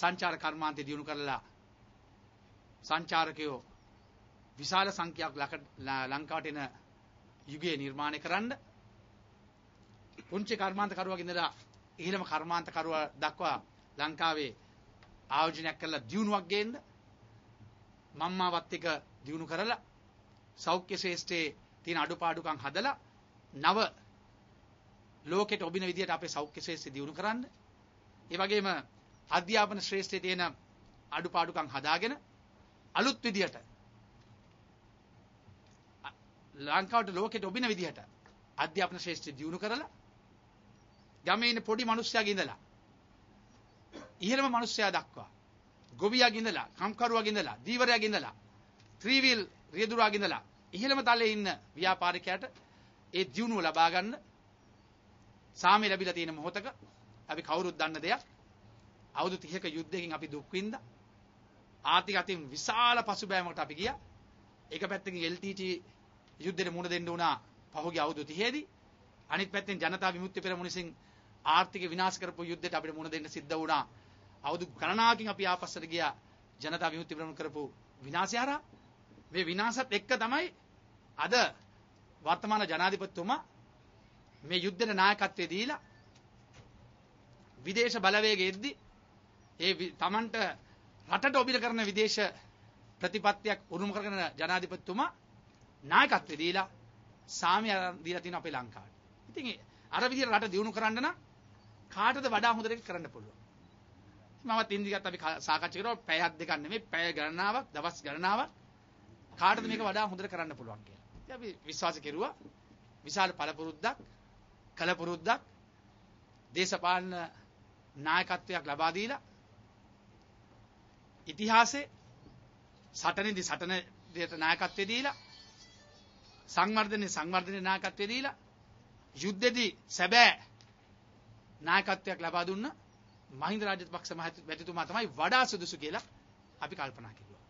සංචාර කර්මාන්තය දිනු කරලා සංචාරකයෝ විශාල සංඛ්‍යාවක් ලංකාවට එන යුගයේ නිර්මාණය කරන්න පුංචි කර්මාන්ත කරුවක ඉඳලා ඉහළම කර්මාන්ත කරුවා දක්වා ලංකාවේ ආයෝජනයක් කරලා දියුණුවක් ගේන්න මම්මාවත් එක දියුණු කරලා සෞඛ්‍ය ශ්‍රේෂ්ඨයේ තියෙන අඩුපාඩුකම් හදලා නව ලෝකෙට ඔබින විදියට අපේ සෞඛ්‍ය ශ්‍රේෂ්ඨය දියුණු කරන්න ඒ වගේම අධ්‍යාපන ශ්‍රේෂ්ඨයේ තියෙන අඩුපාඩුකම් හදාගෙන අලුත් විදියට ලංකාවට ලෝකෙට ඔබින විදිහට අධ්‍යාපන ශ්‍රේෂ්ඨය දියුණු කරලා ගමේ ඉන්න පොඩි මිනිස්සයාගේ ඉඳලා ඉහළම මිනිස්සයා දක්වා ගොවියාගේ ඉඳලා කම්කරුවාගේ ඉඳලා දීවරයාගේ ඉඳලා ත්‍රිවිල් රියදුරාගේ ඉඳලා ඉහළම තලයේ ඉන්න ව්‍යාපාරිකයාට ඒ දියුණුව ලබා ගන්න සාමය ලැබිලා තියෙන මොහොතක අපි කවුරුත් දන්න දෙයක් අවුරුදු 30ක යුද්ධයකින් අපි දුක් විඳා ආර්ථික අතින් විශාල පසුබෑමකට අපි ගියා එක පැත්තකින් LTT යුද්ධෙට මුහුණ දෙන්න වුණා පහුගිය අවුරුදු 30 දී අනිත් පැත්තෙන් ජනතා විමුක්ති පෙරමුණිසින් ආර්ථික විනාශ කරපු යුද්ධයට අපිට මුහුණ දෙන්න සිද්ධ වුණා අවුරුදු ගණනාවකින් අපි ආපස්සට ගියා ජනතා විමුක්ති පෙරමුණ කරපු විනාශය හරහා මේ විනාශත් එක්ක තමයි අද වර්තමාන ජනාධිපතිතුමා මේ යුද්ධෙට නායකත්වය දීලා විදේශ බලවේගයේදී ඒ තමන්ට රටට ඔබිල කරන විදේශ ප්‍රතිපත්තියක් උරුම කරගෙන ජනාධිපතිතුමා නායකත්වය දීලා සාමය දීලා තියෙනවා අපේ ලංකාවට. ඉතින් අර විදිහට රට දියුණු කරන්න නම් කාටද වඩා හොඳට කරන්න පුළුවන්. මමත් ඉන්දියත් අපි සාකච්ඡා කරා පැයක් දෙකක් නෙමෙයි පැය ගණනාවක් දවස් ගණනාවක් කාටද මේක වඩා හොඳට කරන්න පුළුවන් කියලා. ඉතින් අපි විශ්වාස කෙරුවා විශාල පළපුරුද්දක් කලපුරුද්දක් දේශපාලන නායකත්වයක් ලබා දීලා ඉතිහාසයේ සටනේදී සටන දෙයට නායකත්වය දීලා සංවර්ධනයේ සංවර්ධනයේ නායකත්වය දීලා යුද්ධෙදී සැබෑ නායකත්වයක් ලබා දුන්න මහින්ද රාජපක්ෂ මහත්මයා තමයි වඩා සුදුසු කියලා අපි කල්පනා කළා.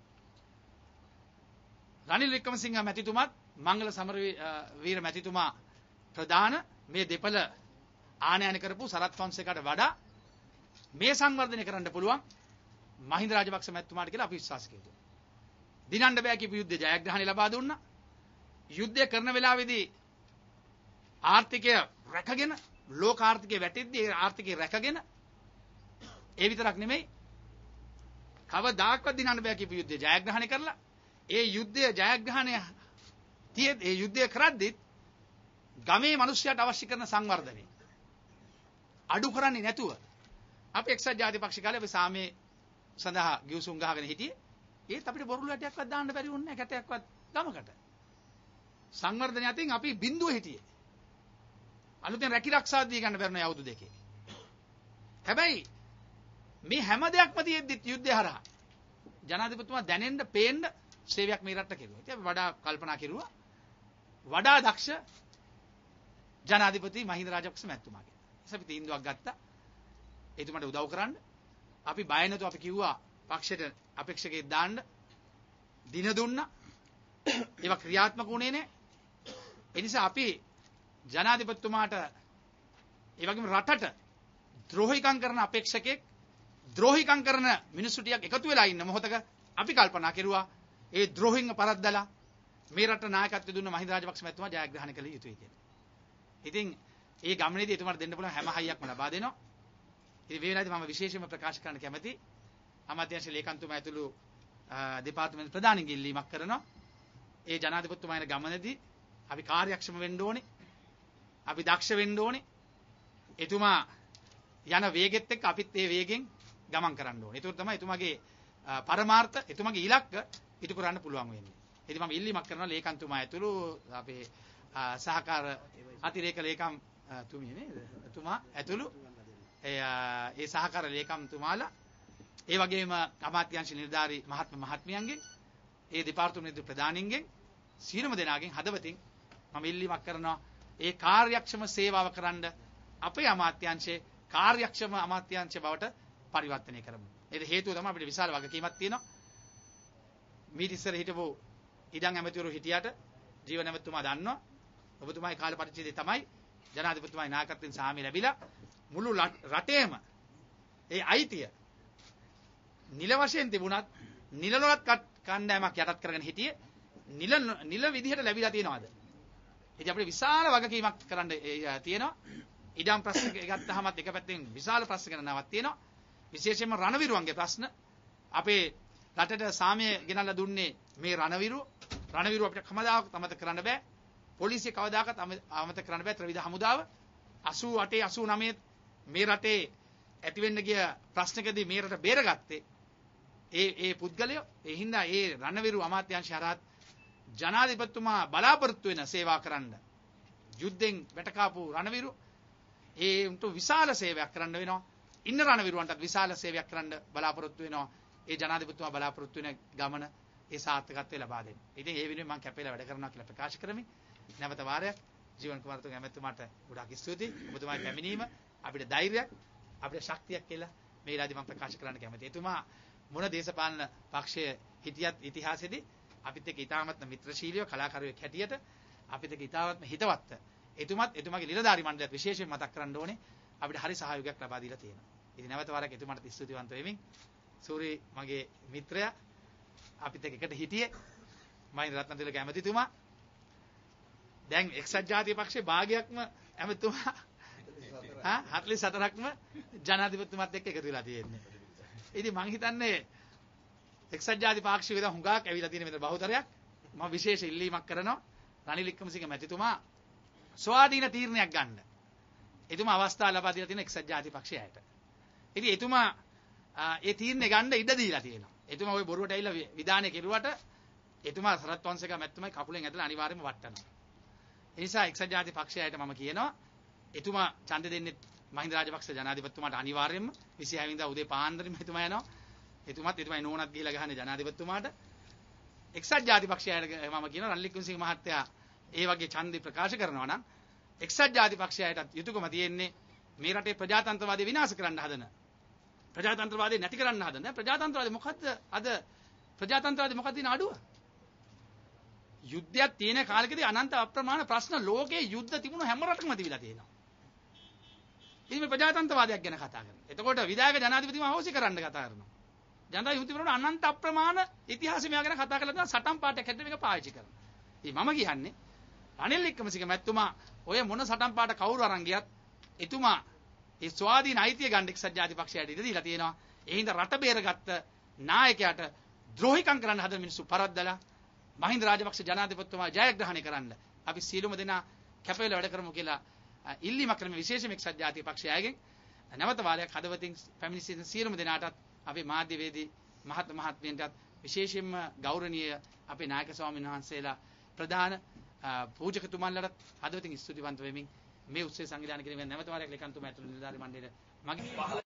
රනිල් වික්‍රමසිංහ මැතිතුමත් මංගල සමරවීර මැතිතුමා ප්‍රධාන මේ දෙපළ ආනයන කරපු සරත් ෆොන්සේකාට වඩා මේ සංවර්ධනය කරන්න පුළුවන් මහින්ද රාජපක්ෂ මැතිතුමාට කියලා අපි විශ්වාස කෙරුවා. දිනන්න බෑ කියපු යුද්ධය ජයග්‍රහණය ලබා දුන්නා. යුද්ධය කරන වෙලාවේදී ආර්ථිකය රැකගෙන ලෝක ආර්ථිකය වැටෙද්දී ඒ ආර්ථිකය රැකගෙන ඒ විතරක් නෙමෙයි කවදාක්වත් දිනන්න බෑ කියපු යුද්ධය ජයග්‍රහණය කරලා ඒ යුද්ධය ජයග්‍රහණය තියෙද්දී ඒ යුද්ධය කරද්දිත් ගමේ මිනිස්සුන්ට අවශ්‍ය කරන සංවර්ධනය අඩු කරන්නේ නැතුව අපි එක්සත් ජාතික පක්ෂ කාලේ අපි සාමයේ සඳහා ගිවිසුම් ගහගෙන හිටියේ. ඒත් අපිට බොරුළු ඇටයක්වත් දාන්න බැරි වුණේ නැහැ කැටයක්වත් ගමකට. සංවර්ධනය අතින් අපි බිඳුව හිටියේ. අලුතෙන් රැකී ආරක්ෂා දී ගන්න බැරි නෑ දෙකේ. හැබැයි මේ හැම දෙයක්ම තියෙද්දිත් යුද්ධය හරහා ජනාධිපතිතුමා දැනෙන්න පේන්න සේවයක් මේ රටට කෙරුවා. ඉතින් අපි වඩා කල්පනා කෙරුවා වඩා දක්ෂ ජනාධිපති මහින්ද රාජපක්ෂ මැතිතුමාගේ. ඒසපි තීන්දුවක් ගත්තා. එතුමාට උදව් කරන්න අපි බය නැතුව අපි කිව්වා පක්ෂයට අපේක්ෂකයෙක් දාන්න දින දුන්නා. ඒවා ක්‍රියාත්මක වුණේ නැහැ. ඒ නිසා අපි ජනාධිපතිතුමාට ඒ වගේම රටට ද්‍රෝහිකම් කරන අපේක්ෂකෙක් ද්‍රෝහිකම් කරන මිනිස්සු ටිකක් එකතු වෙලා ඉන්න මොහොතක අපි කල්පනා කෙරුවා ඒ ද්‍රෝහින්ව පරද්දලා මේ රට නායකත්වය දුන්න මහින්ද රාජපක්ෂ මැතිතුමා ජයග්‍රහණය කළ යුතුයි කියලා. ඉතින් ඒ ගමනේදී එතුමාට දෙන්න පුළුවන් හැම හයියක්ම ලබා දෙනවා. ඉතින් මේ වෙලාවේදී මම විශේෂයෙන්ම ප්‍රකාශ කරන්න කැමති අමාත්‍යංශ ලේකම්තුමා ඇතුළු දෙපාර්තමේන්තු ප්‍රධානී ගිල්ලීමක් කරනවා. ඒ ජනාධිපතිතුමාගේ ගමනදී අපි කාර්යක්ෂම වෙන්න ඕනේ. අපි දක්ෂ වෙන්න ඕනේ. එතුමා යන වේගෙත් එක්ක අපිත් ඒ වේගෙන් ගමන් කරන්න ඕනේ. ඒතර තමයි එතුමාගේ පරමාර්ථ, එතුමාගේ ඉලක්ක ඉටු කරන්න පුළුවන් වෙන්නේ. ඉතින් මම ඉල්ලීමක් කරනවා ලේකම්තුමා ඇතුළු අපේ සහකාර අතිරේක ලේකම් තුමිය නේද? එතුමා ඇතුළු ඒ සහකර ලේකම්තුමාලා ඒ වගේම අමාත්‍යංශ නිලධාරී මහත්ම මහත්මියන්ගෙන් ඒ දෙපාර්තමේන්තු ප්‍රධානීන්ගෙන් සියලුම දෙනාගෙන් හදවතින් මම ඉල්ලීමක් කරනවා ඒ කාර්යක්ෂම සේවාව කරන්න අපේ අමාත්‍යංශයේ කාර්යක්ෂම අමාත්‍යංශ බවට පරිවර්තනය කරමු. ඒක හේතුව තමයි අපිට විශාල වගකීමක් තියෙනවා. මීට ඉස්සර හිටපු ඉඩම් ඇමතිවරු හිටියට ජීවන ඇමතිතුමා දන්නවා. ඔබතුමායි කාල පරිච්ඡේදය තමයි ජනාධිපතිතුමායි නායකත්වයෙන් සාමි ලැබිලා මුළු රටේම ඒ අයිතිය නිල වශයෙන් තිබුණත් නිලලොවත් කණ්ඩායමක් යටත් කරගෙන හිටියේ නිල නිල විදිහට ලැබිලා තියෙනවාද? ඉතින් අපිට විශාල වගකීමක් කරන්න තියෙනවා. ඉඩම් ප්‍රශ්න ගත්තාමත් එක පැත්තෙන් විශාල ප්‍රශ්න ගණනාවක් තියෙනවා. විශේෂයෙන්ම රණවිරුවන්ගේ ප්‍රශ්න අපේ රටට සාමය ගෙනල්ලා දුන්නේ මේ රණවිරු. රණවිරු අපිට කමදාවත් අමතක කරන්න බෑ. පොලිසිය කවදාකවත් අමතක කරන්න බෑ ත්‍රිවිධ හමුදාව 88 89 මේ රටේ ඇති වෙන්න ගිය ප්‍රශ්නකදී මේ රට බේරගත්තේ ඒ ඒ පුද්ගලයෝ ඒ හින්දා ඒ රණවිරු අමාත්‍යාංශ හරහත් ජනාධිපතිතුමා බලාපොරොත්තු වෙන සේවා කරන්න යුද්ධෙන් වැටකාපු රණවිරු ඒ උන්ට විශාල සේවයක් කරන්න වෙනවා ඉන්න රණවිරුවන්ටත් විශාල සේවයක් කරන්න බලාපොරොත්තු වෙනවා ඒ ජනාධිපතිතුමා බලාපොරොත්තු වෙන ගමන ඒ සාර්ථකත්වය ලබා දෙන්න. ඉතින් ඒ වෙනුවෙන් මම කැපෙලා වැඩ කරනවා කියලා ප්‍රකාශ කරමි. නැවත වාරයක් ජීවන් කුමාරතුංග ඇමතුමාට ගොඩාක් ස්තුතියි. ඔබතුමාගේ පැමිණීම අපිට ධෛර්යයක්, අපිට ශක්තියක් කියලා මේ වෙලාවේදී මම ප්‍රකාශ කරන්න කැමතියි. එතුමා මොන දේශපාලන පක්ෂයේ හිටියත් ඉතිහාසෙදී අපිත් එක්ක ඉතාමත්ම මිත්‍රශීලීව කලාකරුවෙක් හැටියට අපිත් එක්ක ඉතාමත්ම හිතවත්. එතුමත් එතුමාගේ නිලධාරි මණ්ඩලයත් විශේෂයෙන් මතක් කරන්න ඕනේ අපිට හරි සහයෝගයක් ලබා දීලා තියෙනවා. ඉතින් නැවත වරක් එතුමාට ස්තුතිවන්ත වෙමින් සූරි මගේ මිත්‍රයා අපිත් එක්ක එකට හිටියේ මයින් රත්නතිලක ඇමතිතුමා දැන් එක්සත් ජාතික පක්ෂේ භාගයක්ම ඇමතුමා ආ 44ක්ම ජනාධිපතිතුමත් එක්ක එකතු වෙලා තියෙන්නේ. ඉතින් මං හිතන්නේ එක්සත් ජාතික පාක්ෂික වේද හුඟක් ඇවිල්ලා තියෙන මෙතන බහුතරයක්. මම විශේෂ ඉල්ලීමක් කරනවා රනිල් වික්‍රමසිංහ මැතිතුමා ස්වාධීන තීරණයක් ගන්න. එතුමා අවස්ථාව ලබා දීලා තියෙන එක්සත් ජාතික පක්ෂයට. ඉතින් එතුමා ඒ තීරණය ගන්න ඉඩ දීලා තියෙනවා. එතුමා ওই බොරුවට ඇවිල්ලා විධානය කෙරුවට එතුමා සරත් වංශක මැතිතුමයි කකුලෙන් ඇදලා අනිවාර්යයෙන්ම වට්ටනවා. ඒ නිසා එක්සත් ජාතික පක්ෂය අයට මම කියනවා එතුමා ඡන්ද දෙන්නේ මහින්ද රාජපක්ෂ ජනාධිපතිතුමාට අනිවාර්යයෙන්ම 26 වෙනිදා උදේ පාන්දරම එතුමා යනවා. එතුමාත් එතුමයි නෝනත් ගිහිලා ගහන්නේ ජනාධිපතිතුමාට. එක්සත් ජාතික පක්ෂයට මම කියනවා රන්ලික් කුන්සිංහ මහත්තයා ඒ වගේ ඡන්දි ප්‍රකාශ කරනවා නම් එක්සත් ජාතික පක්ෂයටත් යුතුයකම තියෙන්නේ මේ රටේ ප්‍රජාතන්ත්‍රවාදය විනාශ කරන්න හදන ප්‍රජාතන්ත්‍රවාදය නැති කරන්න හදන ප්‍රජාතන්ත්‍රවාදය මොකද්ද අද ප්‍රජාතන්ත්‍රවාදය මොකක්ද දින අඩුව යුද්ධයක් තියෙන කාලෙකදී අනන්ත අප්‍රමාණ ප්‍රශ්න ලෝකේ යුද්ධ තිබුණු හැම රටකම තිබිලා තියෙනවා. ඉතින් මේ ප්‍රජාතන්ත්‍රවාදයක් ගැන කතා කරනවා. එතකොට විධායක ජනාධිපතිතුමා හොසි කරන්න කතා කරනවා. ජනතා විමුක්ති පෙරමුණ අනන්ත අප්‍රමාණ ඉතිහාසය මෙයා ගැන කතා කරලා තියෙනවා සටන් පාටයක් හැටියට මේක පාවිච්චි කරනවා. ඉතින් මම කියන්නේ රනිල් වික්‍රමසිංහ මැතිතුමා ඔය මොන සටන් පාට කවුරු අරන් ගියත් එතුමා ඒ ස්වාධීන අයිතිය ගන්න එක්සත් ජාතික පක්ෂයට ඉඩ දීලා තියෙනවා. ඒ හින්දා රට බේරගත්ත නායකයාට ද්‍රෝහිකම් කරන්න හදන මිනිස්සු පරද්දලා මහින්ද රාජපක්ෂ ජනාධිපතිතුමා ජයග්‍රහණය කරන්න අපි සියලුම දෙනා කැපවෙලා වැඩ කරමු කියලා ඉල්ලීමක් කරන විශේෂම එක්සත් ජාතික පක්ෂයගෙන් නැවත වාරයක් හදවතින් පැමිණ සිටින සියලුම දෙනාටත් අපේ මාධ්‍යවේදී මහත් මහත්මයන්ටත් විශේෂයෙන්ම ගෞරවනීය අපේ නායක ස්වාමීන් වහන්සේලා ප්‍රධාන පූජකතුමන්ලටත් හදවතින් ස්තුතිවන්ත වෙමින් මේ උත්සව සංවිධානය කිරීමෙන් නැවත වාරයක් ලේකම්තුමා ඇතුළු නිලධාරී මණ්ඩලය මගේ